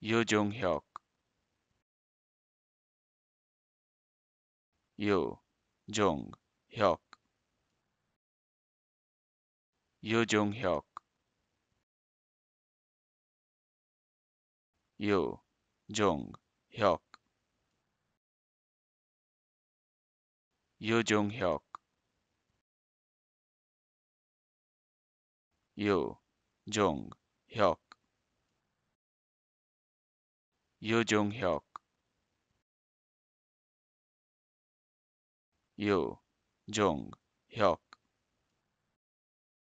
Yoo Jung-hyuk Yoo Jung-hyuk Yoo hyuk Yoo hyuk Yoo hyuk Yoo Jung-hyuk Yoo Jung-hyuk